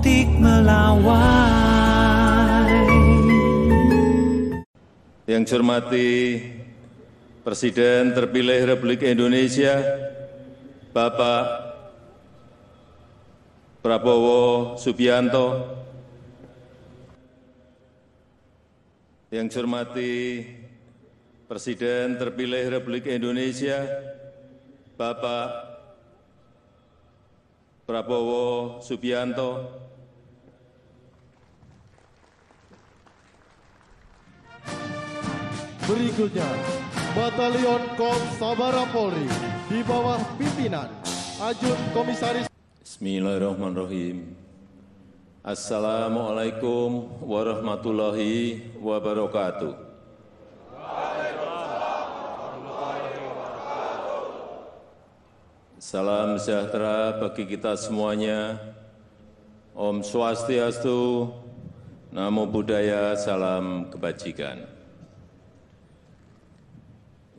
Titik melawai. Yang cermati Presiden terpilih Republik Indonesia, Bapak Prabowo Subianto, yang cermati Presiden terpilih Republik Indonesia, Bapak prabowo subianto berikutnya batalion kom sabara polri di bawah pimpinan ajun komisaris Bismillahirrahmanirrahim Assalamualaikum warahmatullahi wabarakatuh Salam sejahtera bagi kita semuanya. Om Swastiastu, Namo Buddhaya, Salam Kebajikan.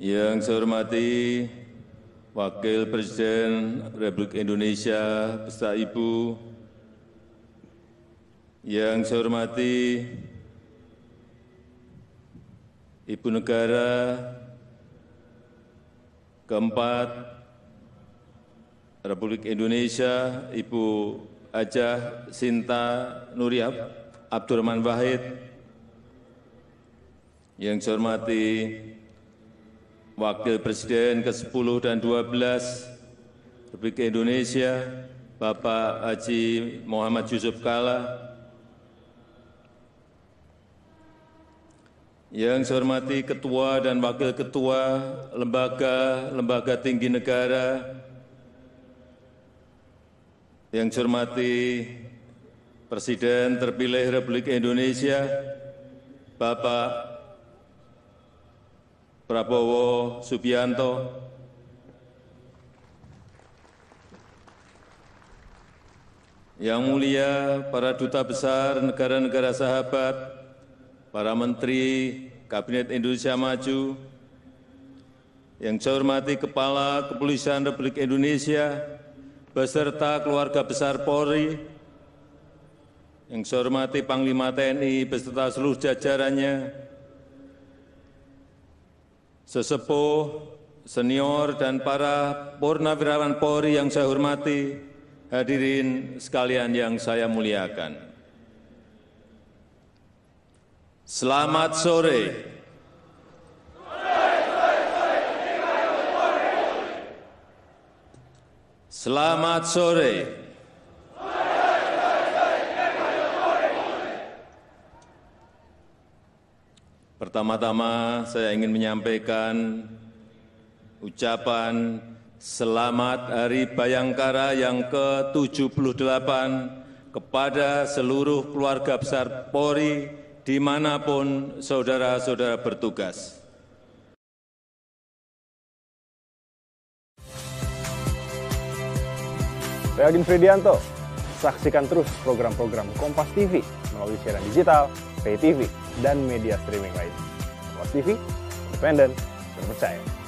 Yang saya hormati Wakil Presiden Republik Indonesia beserta Ibu, yang saya hormati Ibu Negara keempat Republik Indonesia, Ibu Ajah Sinta Nuriyah Abdurrahman Wahid, yang saya hormati Wakil Presiden ke-10 dan 12 Republik Indonesia, Bapak Haji Muhammad Yusuf Kala, Yang saya hormati Ketua dan Wakil Ketua Lembaga-Lembaga Tinggi Negara, yang saya hormati Presiden terpilih Republik Indonesia, Bapak Prabowo Subianto, Yang mulia para duta besar negara-negara sahabat, para menteri Kabinet Indonesia Maju, yang saya hormati Kepala Kepolisian Republik Indonesia, beserta keluarga besar Polri, yang saya hormati Panglima TNI beserta seluruh jajarannya, sesepuh, senior, dan para purnawirawan Polri yang saya hormati, hadirin sekalian yang saya muliakan. Selamat sore. Selamat sore. Pertama-tama saya ingin menyampaikan ucapan Selamat Hari Bayangkara yang ke-78 kepada seluruh keluarga besar Polri dimanapun saudara-saudara bertugas. Agin Fridianto. Saksikan terus program-program Kompas TV melalui siaran digital, pay TV, dan media streaming lain. Kompas TV, independen, terpercaya.